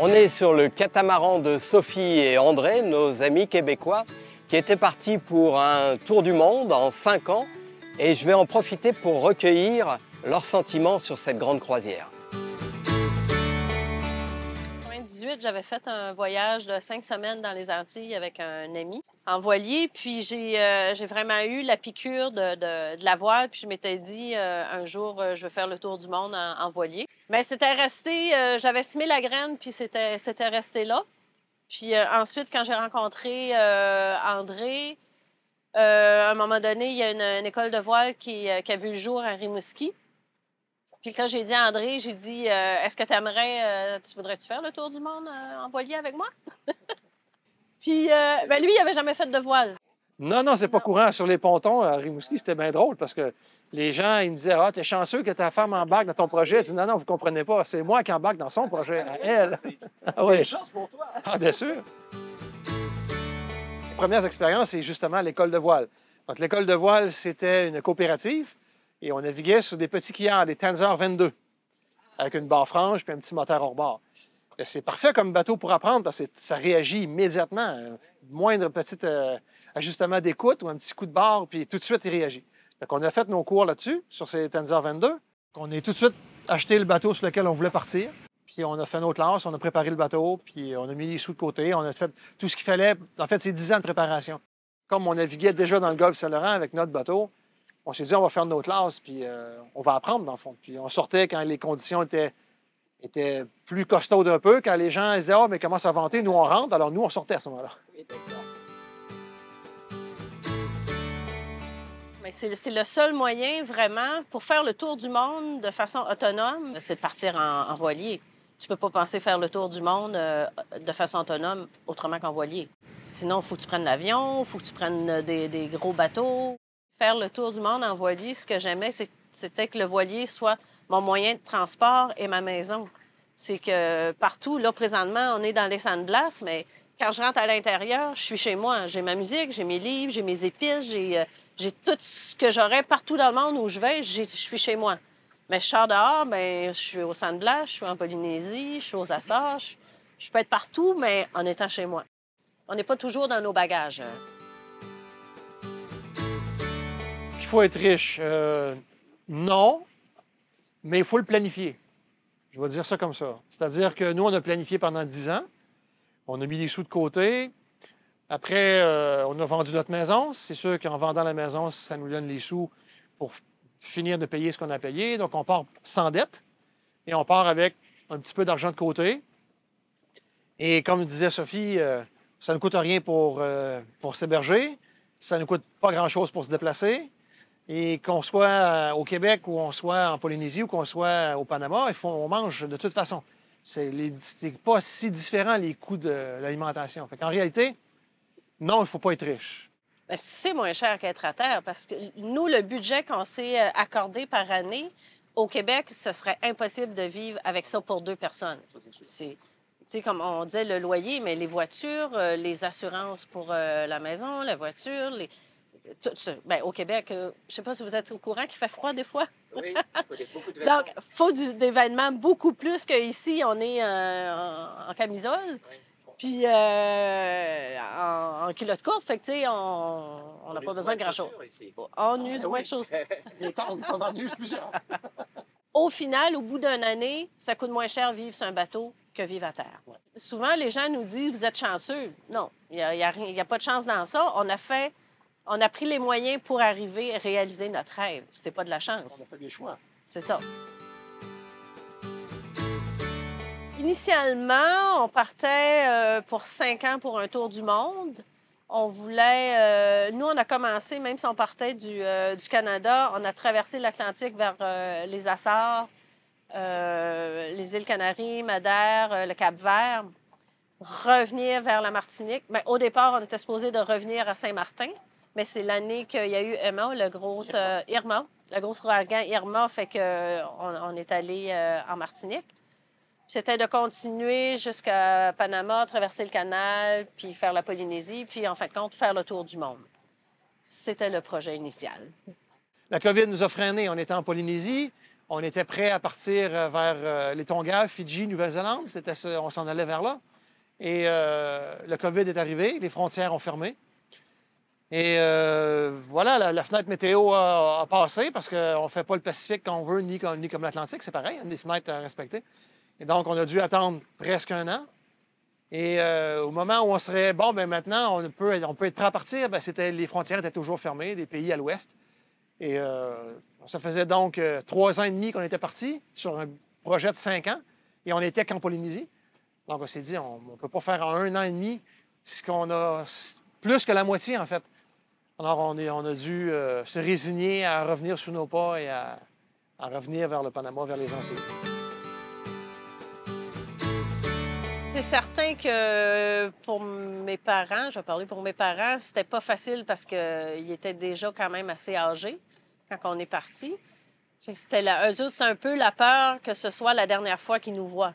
On est sur le catamaran de Sophie et André, nos amis québécois, qui étaient partis pour un tour du monde en 5 ans. Et je vais en profiter pour recueillir leurs sentiments sur cette grande croisière j'avais fait un voyage de cinq semaines dans les Antilles avec un ami en voilier. Puis j'ai, euh, vraiment eu la piqûre de, la voile. Puis je m'étais dit euh, un jour, euh, je vais faire le tour du monde en, voilier. Mais c'était resté, j'avais semé la graine, puis c'était, resté là. Puis ensuite, quand j'ai rencontré André, à un moment donné, il y a une, école de voile qui a vu le jour à Rimouski. Puis quand j'ai dit à André, j'ai dit euh, Est-ce que tu aimerais, euh, tu voudrais-tu faire le tour du monde euh, en voilier avec moi Puis ben, lui, il n'avait jamais fait de voile. Non, non, c'est pas courant. Sur les pontons, à Rimouski, c'était bien drôle parce que les gens, ils me disaient Ah, t'es chanceux que ta femme embarque dans ton projet. Je dis Non, non, vous comprenez pas. C'est moi qui embarque dans son ah, projet, ben, à elle. C'est une ah chance pour toi. Ah, bien sûr. Première premières expériences, c'est justement l'école de voile. Donc, l'école de voile, c'était une coopérative et on naviguait sur des petits quillards, des Tanzer 22, avec une barre franche puis un petit moteur hors bord. C'est parfait comme bateau pour apprendre parce que ça réagit immédiatement. Moins euh, moindre petit euh, ajustement d'écoute ou un petit coup de barre, puis tout de suite, il réagit. Donc, on a fait nos cours là-dessus, sur ces Tanzer 22. On a tout de suite acheté le bateau sur lequel on voulait partir. Puis on a fait notre lance, on a préparé le bateau, puis on a mis les sous de côté, on a fait tout ce qu'il fallait. En fait, c'est dix ans de préparation. Comme on naviguait déjà dans le Golfe Saint-Laurent avec notre bateau, on s'est dit, on va faire notre classes, puis euh, on va apprendre, dans le fond. Puis on sortait quand les conditions étaient, étaient plus costaudes un peu, quand les gens se disaient, ah, mais comment ça vanter? Nous, on rentre. Alors nous, on sortait à ce moment-là. c'est le seul moyen vraiment pour faire le tour du monde de façon autonome, c'est de partir en, voilier. Tu peux pas penser faire le tour du monde euh, de façon autonome autrement qu'en voilier. Sinon, il faut que tu prennes l'avion, il faut que tu prennes euh, des gros bateaux faire le tour du monde en voilier, ce que j'aimais, c'était que le voilier soit mon moyen de transport et ma maison. C'est que partout, là, présentement, on est dans les sandblasts, mais quand je rentre à l'intérieur, je suis chez moi. J'ai ma musique, j'ai mes livres, j'ai mes épices, j'ai, euh, tout ce que j'aurais partout dans le monde où je vais, je suis chez moi. Mais je sors dehors, ben, je suis au Sandblast, je suis en Polynésie, je suis aux Açores, je peux être partout, mais en étant chez moi. On n'est pas toujours dans nos bagages. Hein faut être riche? Euh, non, mais il faut le planifier. Je vais dire ça comme ça. C'est-à-dire que nous, on a planifié pendant 10 ans. On a mis les sous de côté. Après, euh, on a vendu notre maison. C'est sûr qu'en vendant la maison, ça nous donne les sous pour finir de payer ce qu'on a payé. Donc, on part sans dette et on part avec un petit peu d'argent de côté. Et comme disait Sophie, euh, ça ne coûte rien pour, pour s'héberger. Ça ne coûte pas grand-chose pour se déplacer. Et qu'on soit euh, au Québec ou on soit en Polynésie ou qu'on soit euh, au Panama, on mange de toute façon. C'est pas si différent les coûts de l'alimentation. Fait réalité, non, il faut pas être riche. Ben, c'est moins cher qu'être à terre parce que nous, le budget qu'on s'est euh, accordé par année, au Québec, ce serait impossible de vivre avec ça pour deux personnes. C'est comme on disait, le loyer, mais les voitures, les assurances pour la maison, la voiture, les... Ben, au Québec, euh, je ne sais pas si vous êtes au courant qu'il fait froid des fois. oui, il beaucoup de Donc, il faut d'événements beaucoup plus qu'ici, on est euh, en, camisole. Puis euh, en, en, culotte course, fait que tu sais, on n'a pas besoin de grand-chose. On use ah, moins de choses. on en au final, au bout d'une année, ça coûte moins cher vivre sur un bateau que vivre à terre. Souvent, les gens nous disent Vous êtes chanceux. Non, il n'y a, pas de chance dans ça. On a fait on a pris les moyens pour arriver à réaliser notre rêve. C'est pas de la chance. On a fait des choix. C'est ça. Initialement, on partait euh, pour cinq ans pour un tour du monde. On voulait. Euh, nous, on a commencé, même si on partait du, euh, Canada, on a traversé l'Atlantique vers les Açores, les îles Canaries, Madère, le Cap-Vert, revenir vers la Martinique. Mais au départ, on était supposé de revenir à Saint-Martin mais c'est l'année qu'il y a eu Emma, le gros Irma, euh, le gros ouragan Irma, fait qu'on euh, est allé euh, en Martinique. C'était de continuer jusqu'à Panama, traverser le canal, puis faire la Polynésie, puis en fin de compte faire le tour du monde. C'était le projet initial. La COVID nous a freinés. On était en Polynésie. On était prêt à partir vers les Tonga, Fidji, Nouvelle-Zélande. on s'en allait vers là. Et la le COVID est arrivé. Les frontières ont fermé. Et euh, voilà, la, fenêtre météo a, passé parce qu'on ne fait pas le Pacifique on veut, ni comme, l'Atlantique. C'est pareil, il y a des fenêtres à respecter. Et donc, on a dû attendre presque un an. Et euh, au moment où on serait, bon, ben maintenant, on peut, on peut être prêt à partir, ben, c'était, les frontières étaient toujours fermées, des pays à l'ouest. Et euh, ça faisait donc euh, trois ans et demi qu'on était parti sur un projet de cinq ans. Et on était qu'en Polynésie. Donc, on s'est dit, on ne peut pas faire en un an et demi ce qu'on a, plus que la moitié, en fait, alors, on, on a dû euh, se résigner à revenir sous nos pas et à, revenir vers le Panama, vers les Antilles. c'est certain que euh, pour mes parents, je vais parler pour mes parents, c'était pas facile parce qu'ils euh, étaient déjà quand même assez âgés quand on est parti. C'était eux autres, c'est un peu la peur que ce soit la dernière fois qu'ils nous voient.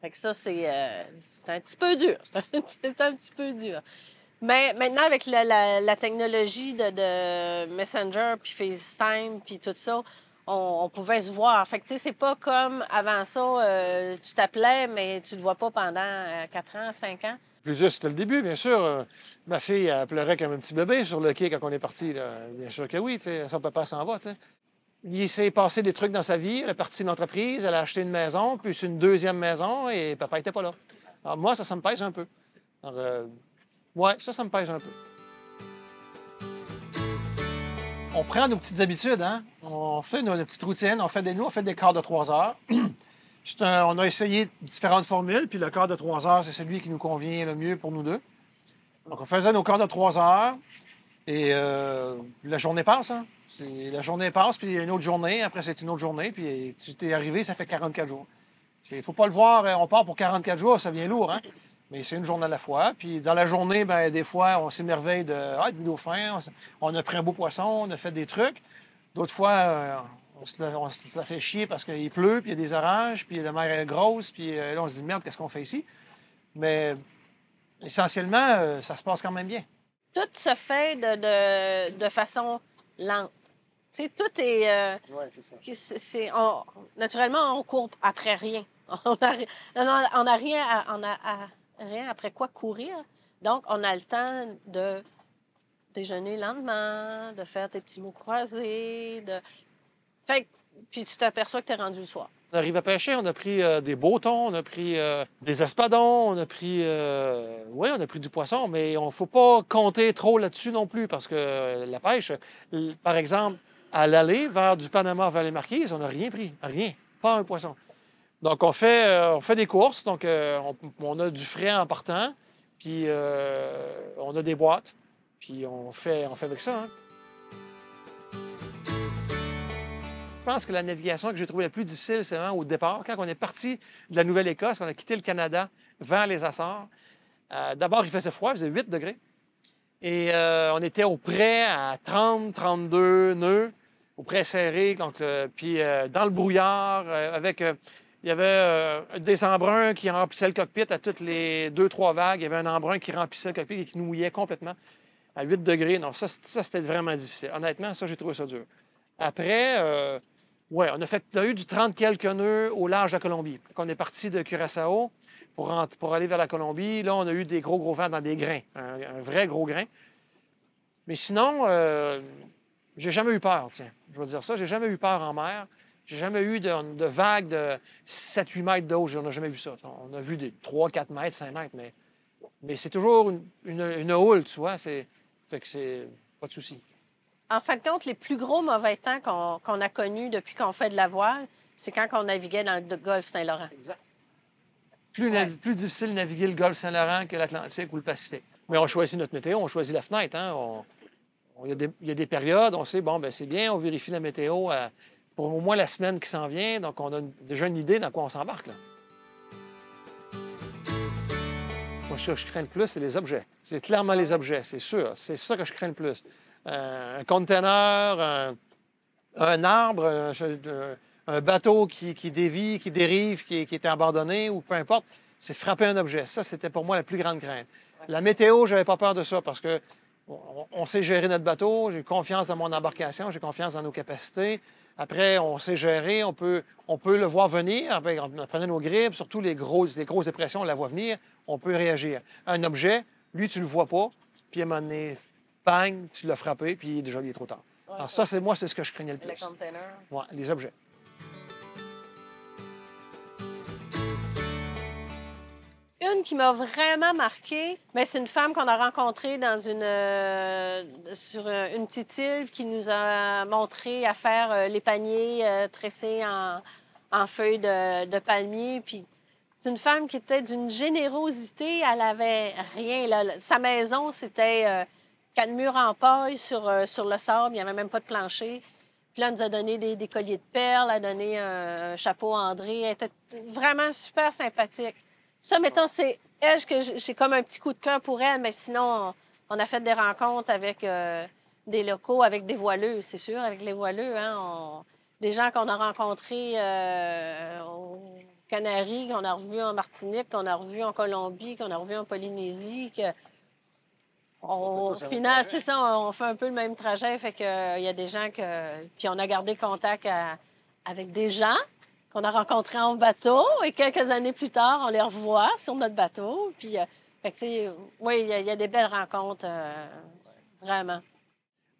Fait que ça, c'est un petit peu dur. c'est un petit peu dur. Mais ben, maintenant, avec la, technologie de, Messenger, puis FaceTime, puis tout ça, on, pouvait se voir. Fait tu sais, c'est pas comme avant ça, euh, tu t'appelais, mais tu te vois pas pendant 4 euh, ans, 5 ans. Plus juste, c'était le début, bien sûr. Euh, ma fille, elle pleurait comme un petit bébé sur le quai quand on est parti. Bien sûr que oui, tu sais, son papa s'en va, tu sais. Il s'est passé des trucs dans sa vie. Elle est partie d'une entreprise, elle a acheté une maison, puis une deuxième maison, et papa était pas là. Alors, moi, ça, ça me pèse un peu. Alors, Ouais, ça, ça me pèse un peu. On prend nos petites habitudes, hein? On fait nos, petites routines, on fait des nous, on fait des quarts de trois heures. on a essayé différentes formules, puis le quart de trois heures, c'est celui qui nous convient le mieux pour nous deux. Donc, on faisait nos quarts de trois heures, et euh, la journée passe, hein? La journée passe, puis une autre journée, après c'est une autre journée, puis tu es arrivé, ça fait 44 jours. Il faut pas le voir, hein, on part pour 44 jours, ça vient lourd, hein? Mais c'est une journée à la fois. Puis dans la journée, bien, des fois, on s'émerveille de ah, du dauphin, on, a pris un beau poisson, on a fait des trucs. D'autres fois, euh, on se, la, fait chier parce qu'il pleut, puis il y a des oranges, puis la mer est grosse, puis euh, là, on se dit merde, qu'est-ce qu'on fait ici? Mais essentiellement, euh, ça se passe quand même bien. Tout se fait de, de, façon lente. sais, tout est. c'est ça. naturellement, on court après rien. On n'a rien à, Rien après quoi courir. Donc, on a le temps de déjeuner le lendemain, de faire tes petits mots croisés, de... Fait puis tu t'aperçois que tu es rendu le soir. On arrive à pêcher, on a pris euh, des beaux on a pris euh, des espadons, on a pris... Euh, oui, on a pris du poisson, mais on ne faut pas compter trop là-dessus non plus parce que la pêche, par exemple, à l'aller vers du Panama, vers les Marquises, on n'a rien pris, rien, pas un poisson. Donc, on fait, euh, on fait des courses. Donc, euh, on, a du frais en partant. Puis, euh, on a des boîtes. Puis, on fait, on fait avec ça. Hein. Je pense que la navigation que j'ai trouvée la plus difficile, c'est vraiment au départ, quand on est parti de la Nouvelle-Écosse, on a quitté le Canada vers les Açores. D'abord, il faisait froid, il faisait 8 degrés. Et on était au près à 30, 32 nœuds, au près serré, donc, puis dans le brouillard, avec il y avait euh, des embruns qui remplissaient le cockpit à toutes les deux, trois vagues. Il y avait un embrun qui remplissait le cockpit et qui nous mouillait complètement à 8 degrés. Non, ça, c'était vraiment difficile. Honnêtement, ça, j'ai trouvé ça dur. Après, euh, ouais, on a, fait, eu du 30 quelques nœuds au large de la Colombie. Quand on est parti de Curaçao pour, pour aller vers la Colombie, là, on a eu des gros, gros vents dans des grains, un, vrai gros grain. Mais sinon, euh, j'ai jamais eu peur, tiens. Je vais dire ça, j'ai jamais eu peur en mer. J'ai jamais eu de, vagues vague de 7-8 mètres d'eau. On n'a jamais vu ça. On a vu des 3-4 mètres, 5 mètres, mais, mais c'est toujours une, houle, tu vois. Fait que c'est pas de souci. En fait, de compte, les plus gros mauvais temps qu'on a connus depuis qu'on fait de la voile, c'est quand on naviguait dans le golfe Saint-Laurent. Exact. Plus, plus difficile de naviguer le golfe Saint-Laurent que l'Atlantique ou le Pacifique. Mais on choisit notre météo, on choisit la fenêtre. Hein. Il y, a des, y, périodes, on sait, bon, ben c'est bien, on vérifie la météo à, euh, pour au moins la semaine qui s'en vient. Donc, on a déjà une idée dans quoi on s'embarque. Moi, ce que je crains le plus, c'est les objets. C'est clairement les objets, c'est sûr. C'est ça que je crains le plus. Euh, un conteneur, un, arbre, un, euh, bateau qui, dévie, qui dérive, qui, est abandonné ou peu importe, c'est frapper un objet. Ça, c'était pour moi la plus grande crainte. La météo, j'avais pas peur de ça parce que sait gérer notre bateau, j'ai confiance dans mon embarcation, j'ai confiance dans nos capacités. Après, on sait gérer, on peut, on peut le voir venir. on prenant nos grippes, surtout les grosses, les grosses dépressions, on la voit venir, on peut réagir. Un objet, lui, tu le vois pas, puis à un moment donné, bang, tu l'as frappé, puis déjà, il est trop tard. Alors ça, c'est moi, c'est ce que je craignais le plus. Les les objets. une qui m'a vraiment marquée, mais c'est une femme qu'on a rencontrée dans une, euh, sur euh, une petite île qui nous a montré à faire euh, les paniers tressés en, feuilles de, palmier. Puis c'est une femme qui était d'une générosité. Elle avait rien. Sa maison, c'était quatre murs en paille sur, sur le sable. Il n'y avait même pas de plancher. Puis elle nous a donné des, colliers de perles, a donné un, un chapeau André. Elle était vraiment super sympathique. Ça, mettons, c'est elle que j'ai comme un petit coup de cœur pour elle, mais sinon, on, a fait des rencontres avec euh, des locaux, avec des voileux, c'est sûr, avec les voileux. Hein, des gens qu'on a rencontrés euh, aux Canaries, qu'on a revus en Martinique, qu'on a revus en Colombie, qu'on a revus en Polynésie. au final, c'est ça, on fait un peu le même trajet. Fait qu'il il y a des gens que. Puis on a gardé contact avec des gens qu'on a rencontré en bateau. Et quelques années plus tard, on les revoit sur notre bateau. Puis, euh, oui, il y, a des belles rencontres, euh, vraiment.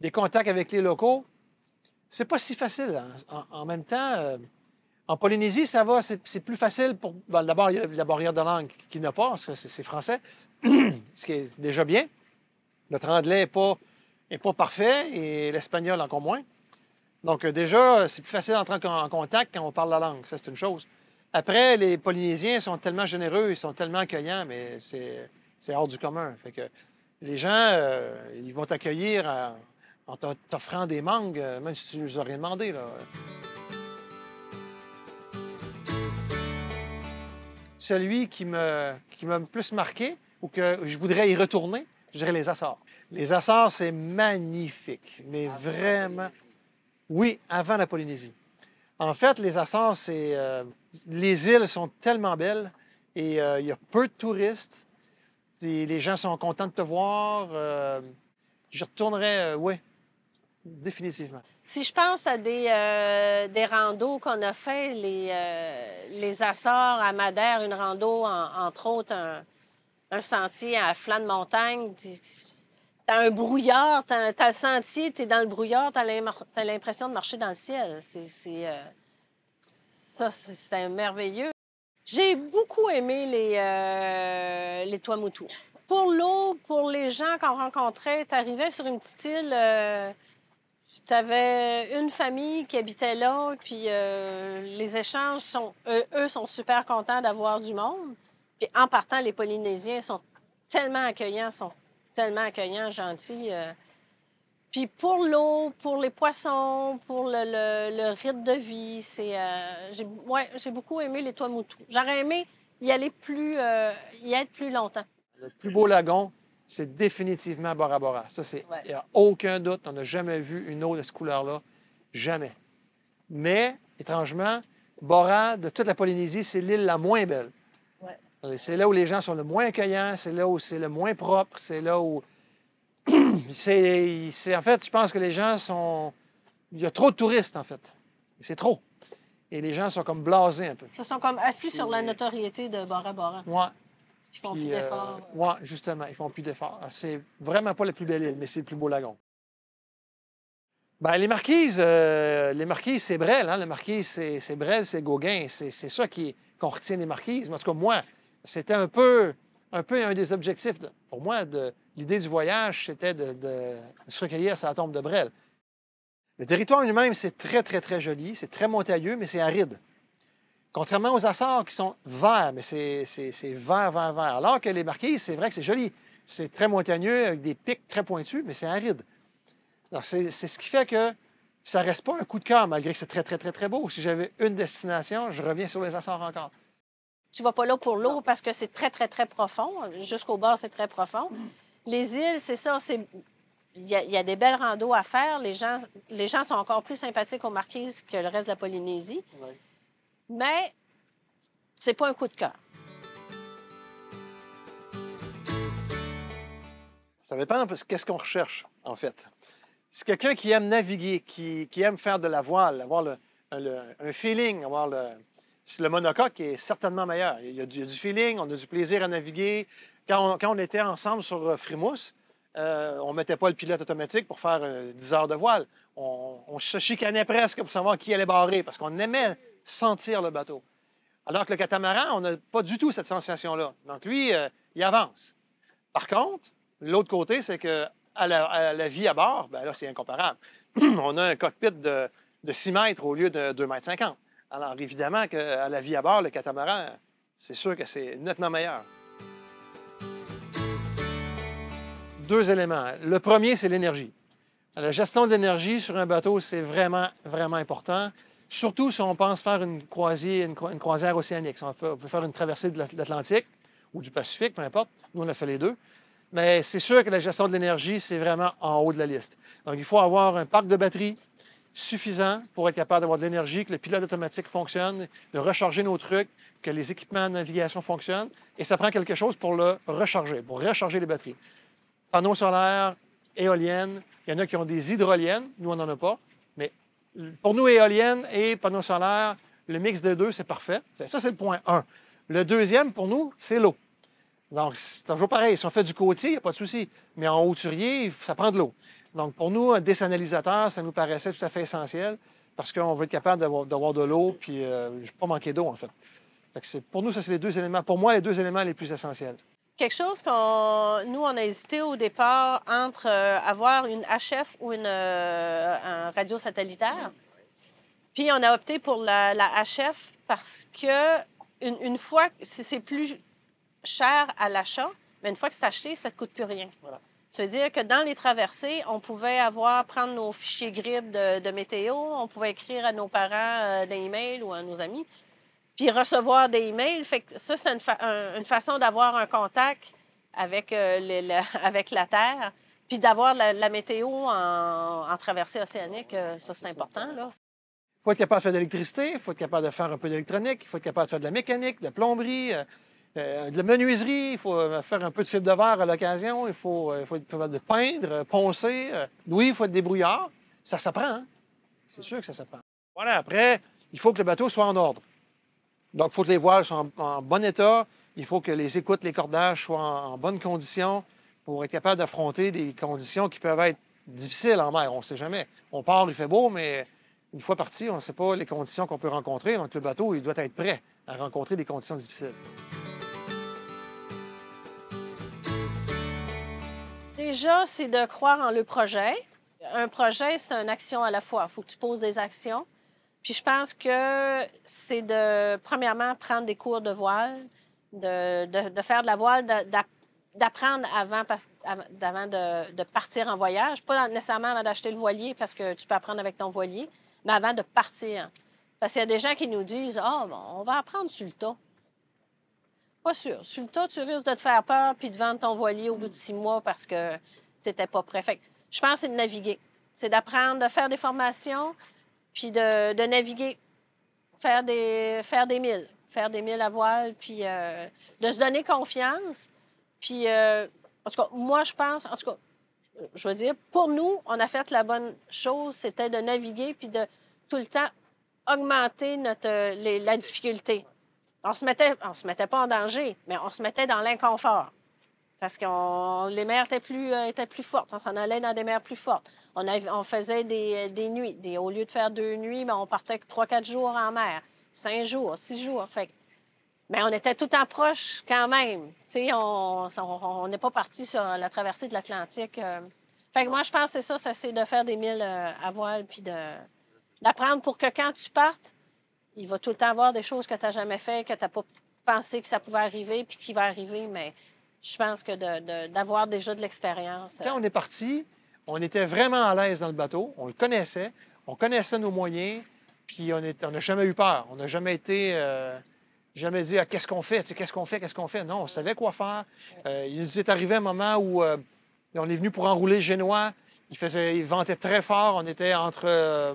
Des contacts avec les locaux, c'est pas si facile. Hein. En, même temps, euh, en Polynésie, ça va, c'est plus facile pour. Ben, d'abord, il y a la barrière de langue qui n'a pas, parce que c'est français, ce qui est déjà bien. Notre anglais n'est pas, est pas parfait et l'espagnol encore moins. Donc, euh, déjà, c'est plus facile d'entrer en contact quand on parle la langue. Ça, c'est une chose. Après, les Polynésiens sont tellement généreux, ils sont tellement accueillants, mais c'est hors du commun. Fait que les gens, euh, ils vont t'accueillir euh, en, t'offrant des mangues, même si tu ne leur as rien demandé. Là. Celui qui m'a le plus marqué ou que je voudrais y retourner, je dirais les Açores. Les Açores, c'est magnifique, mais ah, vraiment... Oui, avant la Polynésie. En fait, les Açores, c'est, euh, les îles sont tellement belles et euh, il y a peu de touristes. les gens sont contents de te voir. Euh, je retournerai, oui, définitivement. Si je pense à des, des randos qu'on a fait, les, les Açores à Madère, une rando, entre autres, un, un, sentier à flanc de montagne, T'as un brouillard, tu as, le sentier, tu es dans le brouillard, tu as l'impression de marcher dans le ciel. C'est, euh, ça, c'est merveilleux. J'ai beaucoup aimé les, euh, les Pour l'eau, pour les gens qu'on rencontrait, tu arrivais sur une petite île, euh, t'avais tu avais une famille qui habitait là, puis euh, les échanges sont, eux, eux sont super contents d'avoir du monde. Puis en partant, les Polynésiens sont tellement accueillants, sont tellement accueillant, gentil. Euh. Puis pour l'eau, pour les poissons, pour le, le, le rythme de vie, c'est, euh, j'ai, ouais, j'ai beaucoup aimé les moutou. J'aurais aimé y aller plus, euh, y être plus longtemps. Le plus beau lagon, c'est définitivement Bora Bora. Ça, c'est, il n'y a aucun doute. On n'a jamais vu une eau de cette couleur-là. Jamais. Mais, étrangement, Bora, de toute la Polynésie, c'est l'île la moins belle. Euh, c'est là où les gens sont le moins accueillants, c'est là où c'est le moins propre, c'est là où. c'est, en fait, je pense que les gens sont. Il y a trop de touristes, en fait. C'est trop. Et les gens sont comme blasés un peu. Ils sont comme assis sur la euh, notoriété de Bora Bora. Ouais. Ils font plus euh, d'efforts. Oui, Ouais, justement, ils font plus d'efforts. Ah, c'est vraiment pas la plus belle île, mais c'est le plus beau lagon. Bien, les Marquises, les Marquises, c'est Brel, hein? Les Marquises, c'est Brel, c'est Gauguin. C'est ça qu'on retient des Marquises. en tout cas, moi, c'était un peu, un peu un des objectifs, pour moi, de l'idée du voyage, c'était de, se recueillir sur la tombe de Brel. Le territoire lui-même, c'est très, très, très joli. C'est très montagneux, mais c'est aride. Contrairement aux Açores qui sont verts, mais c'est vert, vert, vert. Alors que les Marquises, c'est vrai que c'est joli. C'est très montagneux, avec des pics très pointus, mais c'est aride. C'est ce qui fait que ça reste pas un coup de cœur, malgré que c'est très, très, très, très beau. Si j'avais une destination, je reviens sur les Açores encore tu vas pas là pour l'eau parce que c'est très, très, très profond. Jusqu'au bord, c'est très profond. Mm. Les îles, c'est ça, c'est... Il y, a, des belles randos à faire. Les gens, les gens sont encore plus sympathiques aux marquises que le reste de la Polynésie. Mais Mais c'est pas un coup de cœur. Ça dépend de qu'est-ce qu'on recherche, en fait. C'est quelqu'un qui aime naviguer, qui, aime faire de la voile, avoir le, un feeling, avoir le, le monocoque est certainement meilleur. Il y, a du, feeling, on a du plaisir à naviguer. Quand on, était ensemble sur euh, Frimousse, euh, on ne mettait pas le pilote automatique pour faire 10 euh, heures de voile. On, se chicanait presque pour savoir qui allait barrer parce qu'on aimait sentir le bateau. Alors que le catamaran, on n'a pas du tout cette sensation-là. Donc lui, il avance. Par contre, l'autre côté, c'est que à la, vie à bord, ben là, c'est incomparable. on a un cockpit de, de 6 mètres au lieu de 2,50 mètres. Alors, évidemment qu'à euh, la vie à bord, le catamaran, c'est sûr que c'est nettement meilleur. Deux éléments. Le premier, c'est l'énergie. La gestion de l'énergie sur un bateau, c'est vraiment, vraiment important. Surtout si on pense faire une croisière, une, océanique. Si on, peut, faire une traversée de l'Atlantique ou du Pacifique, peu importe. Nous, on a fait les deux. Mais c'est sûr que la gestion de l'énergie, c'est vraiment en haut de la liste. Donc, il faut avoir un parc de batteries suffisant pour être capable d'avoir de l'énergie, que le pilote automatique fonctionne, de recharger nos trucs, que les équipements de navigation fonctionnent. Et ça prend quelque chose pour le recharger, pour recharger les batteries. Panneaux solaires, éoliennes, il y en a qui ont des hydroliennes, nous on n'en a pas. Mais pour nous, éoliennes et panneaux solaires, le mix des deux, c'est parfait. Ça, c'est le point 1. Le deuxième, pour nous, c'est l'eau. Donc, c'est toujours pareil. Si on fait du côtier, il n'y a pas de souci. Mais en hauturier, ça prend de l'eau. Donc, pour nous, un désanalysateur, ça nous paraissait tout à fait essentiel parce qu'on veut être capable d'avoir de l'eau, puis ne euh, pas manquer d'eau, en fait. fait pour nous, ça, c'est les deux éléments. Pour moi, les deux éléments les plus essentiels. Quelque chose qu'on, nous, on a hésité au départ entre euh, avoir une HF ou une, euh, un radio satellitaire. Puis on a opté pour la, HF parce que une, une fois, c'est plus cher à l'achat, mais une fois que c'est acheté, ça ne coûte plus rien. Ça veut dire que dans les traversées, on pouvait avoir, prendre nos fichiers GRIP de, météo, on pouvait écrire à nos parents des euh, des emails ou à nos amis, puis recevoir des emails. Fait ça, c'est une, façon d'avoir un contact avec, euh, la, Terre, puis d'avoir la, météo en, traversée océanique. Euh, ça, c'est important. Il faut être capable de faire de l'électricité, il faut être capable de faire un peu d'électronique, il faut être capable de faire de la mécanique, de la plomberie. Euh, de la menuiserie, il faut euh, faire un peu de fibre de verre à l'occasion, il faut, euh, peindre, poncer. Oui, il faut être débrouillard. Ça s'apprend, hein. C'est sûr que ça s'apprend. Voilà, après, il faut que le bateau soit en ordre. Donc, il faut que les voiles soient en, bon état, il faut que les écoutes, les cordages soient en, bonnes bonne condition pour être capable d'affronter des conditions qui peuvent être difficiles en mer. On ne sait jamais. On part, il fait beau, mais une fois parti, on ne sait pas les conditions qu'on peut rencontrer. Donc, le bateau, il doit être prêt à rencontrer des conditions difficiles. Déjà, c'est de croire en le projet. Un projet, c'est une action à la fois. Il faut que tu poses des actions. Puis je pense que c'est de, premièrement, prendre des cours de voile, de, faire de la voile, d'apprendre avant, de, partir en voyage. Pas nécessairement avant d'acheter le voilier, parce que tu peux apprendre avec ton voilier, mais avant de partir. Parce qu'il y a des gens qui nous disent Ah, oh, on va apprendre sur le tas sûr. Sur le tu risques de te faire peur puis de vendre ton voilier au bout de six mois parce que tu n'étais pas prêt. je pense que c'est de naviguer. C'est d'apprendre, de faire des formations, puis de, naviguer, faire des, faire des milles, faire des milles à voile, puis euh, de se donner confiance. Puis, euh, en tout cas, moi, je pense, en tout cas, je veux dire, pour nous, on a fait la bonne chose, c'était de naviguer, puis de tout le temps augmenter notre, la difficulté. On se mettait, on se mettait pas en danger, mais on se mettait dans l'inconfort. Parce que les mers étaient plus, euh, étaient plus fortes. On s'en allait dans des mers plus fortes. On, faisait des, euh, nuits. au lieu de faire deux nuits, mais ben, on partait trois, quatre jours en mer. Cinq jours, six jours. Fait mais ben, on était tout en proche quand même. sais, on n'est pas parti sur la traversée de l'Atlantique. Euh. fait moi, je pense que c'est ça, c'est de faire des milles à voile puis d'apprendre pour que quand tu partes, il va tout le temps avoir des choses que tu n'as jamais fait, que tu n'as pas pensé que ça pouvait arriver, puis qui va arriver, mais je pense que d'avoir déjà de l'expérience. Quand euh, on est parti, on était vraiment à l'aise dans le bateau, on le connaissait, on connaissait nos moyens, puis on n'a jamais eu peur, on n'a jamais été... Euh, jamais dit ah, qu'est-ce qu'on fait, qu'est-ce qu'on fait, qu'est-ce qu'on fait. Non, on savait quoi faire. Euh, il nous est arrivé un moment où on est venu pour enrouler génois. Il, faisait, il ventait très fort. On était entre. Euh,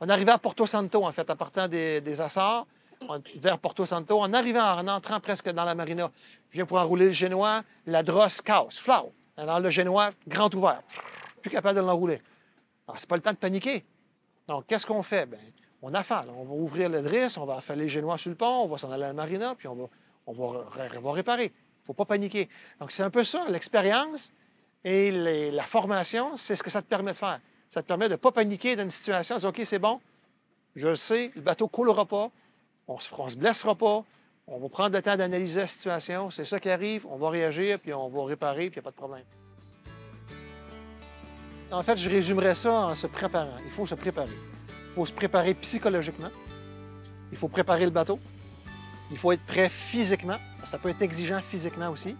on arrivait à Porto Santo, en fait, en partant des, des Açores, vers Porto Santo, en arrivant, en entrant presque dans la marina. Je viens pour enrouler le génois, la drosse casse, flau. Alors le génois, grand ouvert, plus capable de l'enrouler. Alors, c'est pas le temps de paniquer. Donc, qu'est-ce qu'on fait? Bien, on affale. On va ouvrir le on va affaler le génois sur le pont, on va s'en aller à la marina, puis on va, on va, on va réparer. Il ne faut pas paniquer. Donc, c'est un peu ça, l'expérience et la formation, c'est ce que ça te permet de faire. Ça te permet de ne pas paniquer dans une situation, OK, c'est bon, je le sais, le bateau ne coulera pas, on ne se blessera pas, on va prendre le temps d'analyser la situation, c'est ça qui arrive, on va réagir, puis on va réparer, puis il n'y a pas de problème. En fait, je résumerais ça en se préparant. Il faut se préparer. Il faut se préparer psychologiquement. Il faut préparer le bateau. Il faut être prêt physiquement. Ça peut être exigeant physiquement aussi.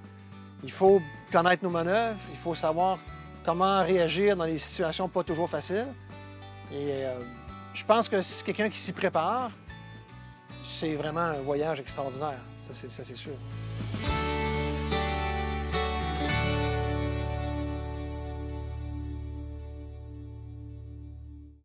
Il faut connaître nos manœuvres, il faut savoir comment réagir dans des situations pas toujours faciles. Et euh, je pense que si quelqu'un qui s'y prépare, c'est vraiment un voyage extraordinaire, ça c'est sûr.